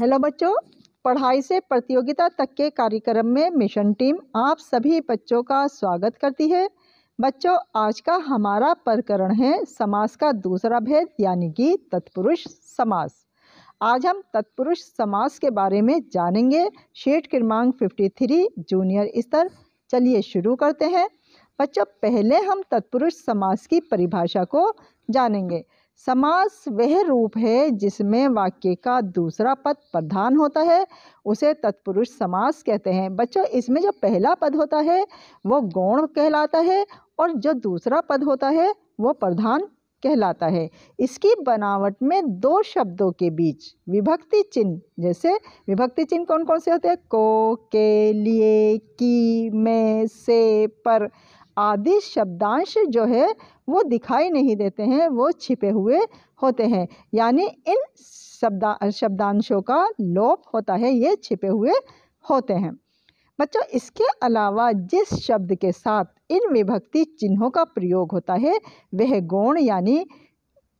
hello बच्चों पढ़ाई से प्रतियोगिता तक के कार्यक्रम में मिशन टीम आप सभी बच्चों का स्वागत करती है बच्चों आज का हमारा प्रकरण है समास का दूसरा भेद यानी कि तत्पुरुष समास आज हम तत्पुरुष समास के बारे में जानेंगे शीट क्रमांक 53 जूनियर स्तर चलिए शुरू करते हैं बच्चों पहले हम तत्पुरुष समास की परिभाषा को जानेंगे समास वह रूप है जिसमें वाक्य का दूसरा पद प्रधान होता है उसे तत्पुरुष समास कहते हैं बच्चों इसमें जो पहला पद होता है वो गौण कहलाता है और जो दूसरा पद होता है वो प्रधान कहलाता है इसकी बनावट में दो शब्दों के बीच विभक्ति चिन्ह जैसे विभक्ति चिन्ह कौन कौन से होते हैं को के लिए की में से पर आदि शब्दांश जो है वो दिखाई नहीं देते हैं वो छिपे हुए होते हैं यानी इन शब्दा शब्दांशों का लोप होता है ये छिपे हुए होते हैं बच्चों इसके अलावा जिस शब्द के साथ इन विभक्ति चिन्हों का प्रयोग होता है वह गौण यानी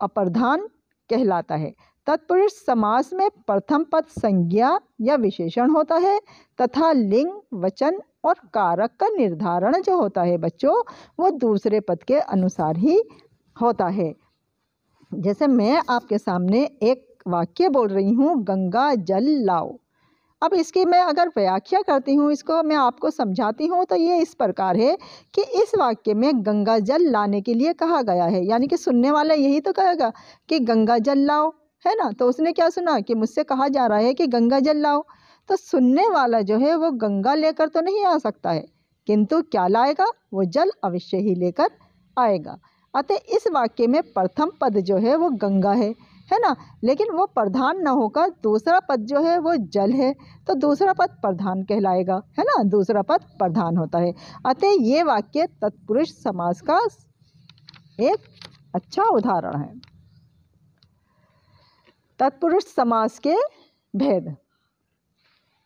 अपरधान कहलाता है तत्पुरुष समास में प्रथम पद संज्ञा या विशेषण होता है तथा लिंग वचन और कारक का निर्धारण जो होता है बच्चों वो दूसरे पद के अनुसार ही होता है जैसे मैं आपके सामने एक वाक्य बोल रही हूँ गंगा जल लाओ अब इसकी मैं अगर व्याख्या करती हूँ इसको मैं आपको समझाती हूँ तो ये इस प्रकार है कि इस वाक्य में गंगा जल लाने के लिए कहा गया है यानी कि सुनने वाला यही तो कहेगा कि गंगा जल लाओ है ना तो उसने क्या सुना कि मुझसे कहा जा रहा है कि गंगा जल लाओ तो सुनने वाला जो है वो गंगा लेकर तो नहीं आ सकता है किंतु क्या लाएगा वो जल अवश्य ही लेकर आएगा अतः इस वाक्य में प्रथम पद जो है वो गंगा है है ना लेकिन वो प्रधान न होकर दूसरा पद जो है वो जल है तो दूसरा पद प्रधान कहलाएगा है ना दूसरा पद प्रधान होता है अतः ये वाक्य तत्पुरुष समास का एक अच्छा उदाहरण है तत्पुरुष समास के भेद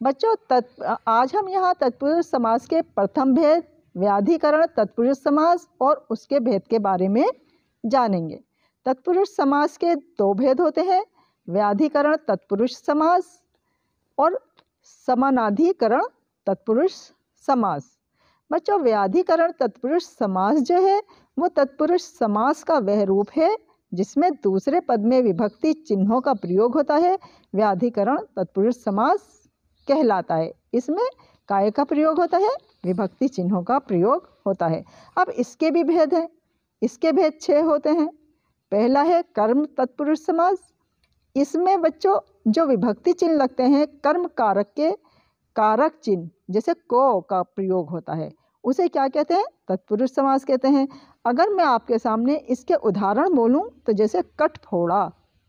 बच्चों तत् आज हम यहाँ तत्पुरुष समाज के प्रथम भेद व्याधिकरण तत्पुरुष समाज और उसके भेद के बारे में जानेंगे तत्पुरुष समाज के दो भेद होते हैं व्याधिकरण तत्पुरुष समाज और समानाधिकरण तत्पुरुष समाज बच्चों व्याधिकरण तत्पुरुष समाज जो है वो तत्पुरुष समास का वह रूप है जिसमें दूसरे पद में विभक्ति चिन्हों का प्रयोग होता है व्याधिकरण तत्पुरुष समास कहलाता है इसमें काय का प्रयोग होता है विभक्ति चिन्हों का प्रयोग होता है अब इसके भी भेद हैं इसके भेद छः होते हैं पहला है कर्म तत्पुरुष समाज इसमें बच्चों जो विभक्ति चिन्ह लगते हैं कर्म कारक के कारक चिन्ह जैसे को का प्रयोग होता है उसे क्या कहते हैं तत्पुरुष समाज कहते हैं अगर मैं आपके सामने इसके उदाहरण बोलूं तो जैसे कट फोड़ा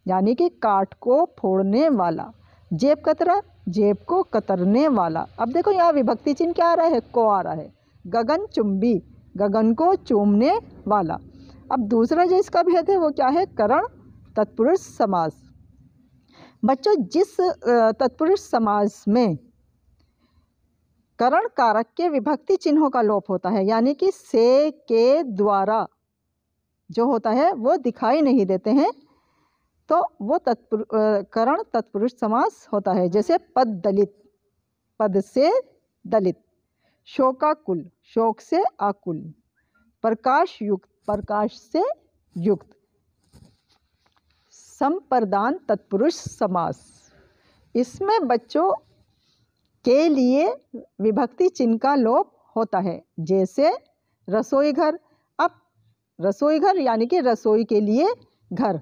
यानी कि काट को फोड़ने वाला जेब कतरा जेब को कतरने वाला अब देखो यहाँ विभक्ति चिन्ह क्या आ रहा है को आ रहा है गगन चुंबी गगन को चूमने वाला अब दूसरा जो इसका भेद है वो क्या है करण तत्पुरुष समास बच्चों जिस तत्पुरुष समास में करण कारक के विभक्ति चिन्हों का लोप होता है यानी कि से के द्वारा जो होता है वो दिखाई नहीं देते हैं तो वो तत्पुर करण तत्पुरुष समास होता है जैसे पद दलित पद से दलित शोकाकुल शोक से आकुल प्रकाश युक्त प्रकाश से युक्त संप्रदान तत्पुरुष समास इसमें बच्चों के लिए विभक्ति चिन्ह का लोप होता है जैसे रसोई घर अब रसोई घर यानी कि रसोई के लिए घर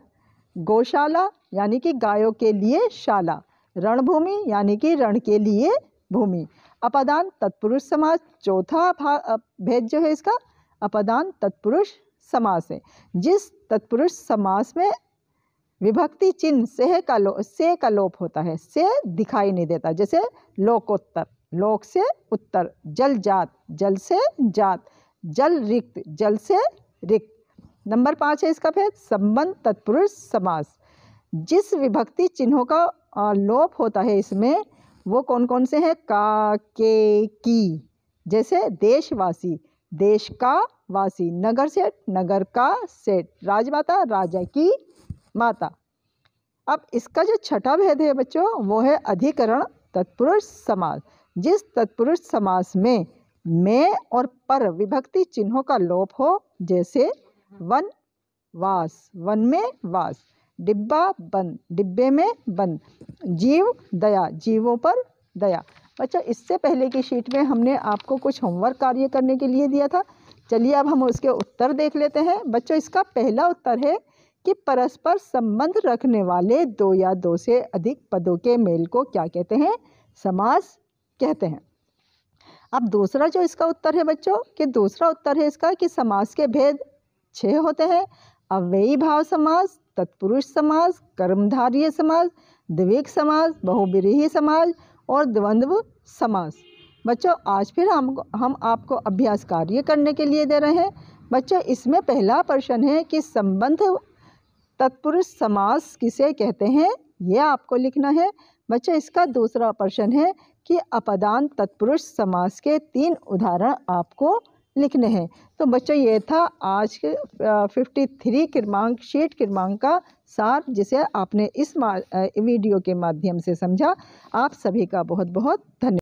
गौशाला यानी कि गायों के लिए शाला रणभूमि यानी कि रण के लिए भूमि अपदान तत्पुरुष समास चौथा भेद जो है इसका अपदान तत्पुरुष समास है जिस तत्पुरुष समास में विभक्ति चिन्ह सेह का लो से का लोप होता है से दिखाई नहीं देता जैसे लोकोत्तर लोक से उत्तर जल जात जल से जात जल रिक्त जल से रिक्त नंबर पाँच है इसका भेद संबंध तत्पुरुष समास जिस विभक्ति चिन्हों का लोप होता है इसमें वो कौन कौन से हैं का के की जैसे देशवासी देश का वासी नगर सेठ नगर का सेठ राजमाता राजा की माता अब इसका जो छठा भेद है बच्चों वो है अधिकरण तत्पुरुष समास जिस तत्पुरुष समास में मैं और पर विभक्ति चिन्हों का लोप हो जैसे वन वास वन में वास डिब्बा बन डिब्बे में बन जीव दया जीवों पर दया बच्चों अच्छा, इससे पहले की शीट में हमने आपको कुछ होमवर्क कार्य करने के लिए दिया था चलिए अब हम उसके उत्तर देख लेते हैं बच्चों इसका पहला उत्तर है कि परस्पर संबंध रखने वाले दो या दो से अधिक पदों के मेल को क्या कहते हैं समास कहते हैं अब दूसरा जो इसका उत्तर है बच्चों कि दूसरा उत्तर है इसका कि समास के भेद छः होते हैं अव्ययी भाव समास तत्पुरुष समास कर्मधार्य समास द्विवेक समास बहुविरी समाज और द्वंद्व समास बच्चों आज फिर हम हम आपको अभ्यास कार्य करने के लिए दे रहे हैं बच्चों इसमें पहला प्रश्न है कि संबंध तत्पुरुष समास किसे कहते हैं यह आपको लिखना है बच्चे इसका दूसरा प्रश्न है कि अपदान तत्पुरुष समास के तीन उदाहरण आपको लिखने हैं तो बच्चों ये था आज के फिफ्टी थ्री क्रमांक शेट क्रमांक का सार जिसे आपने इस वीडियो के माध्यम से समझा आप सभी का बहुत बहुत धन्यवाद